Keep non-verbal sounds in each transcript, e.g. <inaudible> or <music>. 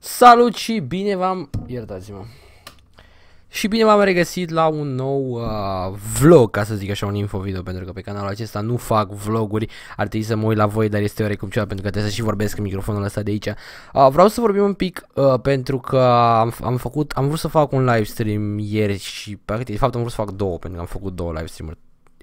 Salut și bine v-am... Iertați-mă. Și bine v-am regăsit la un nou uh, vlog, ca să zic așa, un info video, pentru că pe canalul acesta nu fac vloguri, ar trebui să mă uit la voi, dar este oarecum ceva, pentru că trebuie să și vorbesc în microfonul ăsta de aici. Uh, vreau să vorbim un pic, uh, pentru că am, am făcut, am vrut să fac un live stream ieri și, practic, de fapt am vrut să fac două, pentru că am făcut două live uri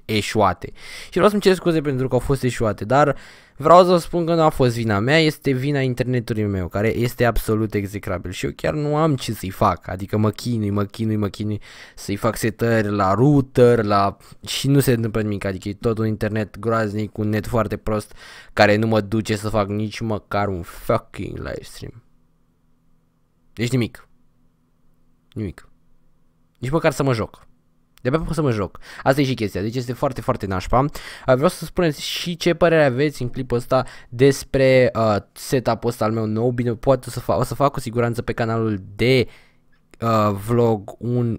eșuate. Și vreau să-mi cer scuze pentru că au fost eșuate, dar vreau să vă spun că nu a fost vina mea, este vina internetului meu, care este absolut execrabil și eu chiar nu am ce să-i fac, adică mă chinui, mă chinui, mă chinui să-i fac setări la router, la... și nu se întâmplă nimic, adică e tot un internet groaznic, un net foarte prost, care nu mă duce să fac nici măcar un fucking livestream. Deci nimic. Nimic. Nici măcar să mă joc de pe să mă joc. Asta e și chestia, deci este foarte, foarte nașpa. Vreau să spuneți și ce părere aveți în clipul ăsta despre uh, setup-ul ăsta al meu nou. Bine, poate să fac, o să fac cu siguranță pe canalul de uh, vlog un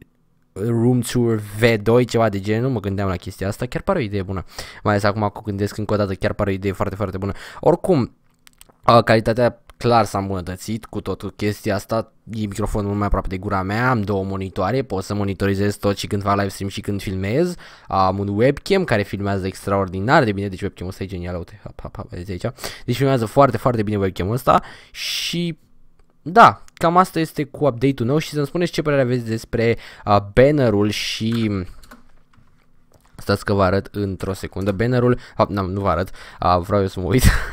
Room Tour V2, ceva de genul, mă gândeam la chestia asta, chiar pare o idee bună, mai ales acum când gândesc încă o dată, chiar pare o idee foarte, foarte bună. Oricum, uh, calitatea clar s-a îmbunătățit cu totul chestia asta, e microfonul mult mai aproape de gura mea, am două monitoare, pot să monitorizez tot și când fac live stream și când filmez, am un webcam care filmează extraordinar de bine, deci webcam-ul ăsta e genial, uite, hop, hop, hap, aici. deci filmează foarte, foarte bine webcam-ul ăsta și da, cam asta este cu update-ul meu și să-mi spuneți ce părere aveți despre uh, bannerul și Stați că vă arăt într-o secundă bannerul, a, n nu vă arăt, a, vreau eu să mă uit, <laughs>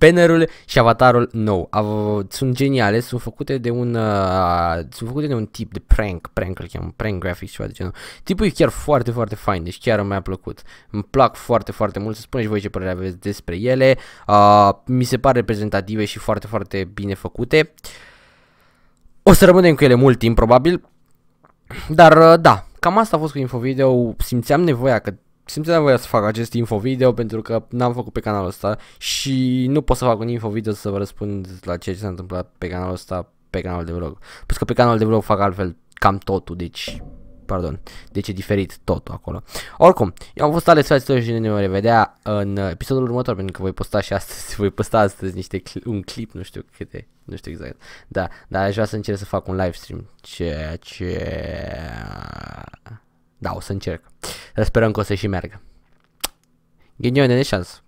bannerul și avatarul nou, a, sunt geniale, sunt făcute de un, a, sunt făcute de un tip de prank, prank îl cheamă, prank graphic ceva de genul, tipul e chiar foarte, foarte fain, deci chiar mi-a plăcut, îmi plac foarte, foarte mult, să spuneți voi ce părere aveți despre ele, a, mi se par reprezentative și foarte, foarte bine făcute, o să rămânem cu ele mult timp probabil, dar da, cam asta a fost cu infovideo, simțeam nevoia că simțeam nevoia să fac acest infovideo pentru că n-am făcut pe canalul ăsta și nu pot să fac un infovideo să vă răspund la ceea ce s-a întâmplat pe canalul ăsta pe canalul de vlog. Plus că pe canalul de vlog fac altfel cam totul, deci pardon, deci e diferit totul acolo. Oricum, eu am fost ales fratele și ne vom revedea în episodul următor, pentru că voi posta și astăzi, voi posta astăzi niște, cl un clip, nu știu câte, nu știu exact, da, dar aș vrea să încerc să fac un live stream, ceea ce... Da, o să încerc. sperăm că o să și meargă. Ghinion de neșansă.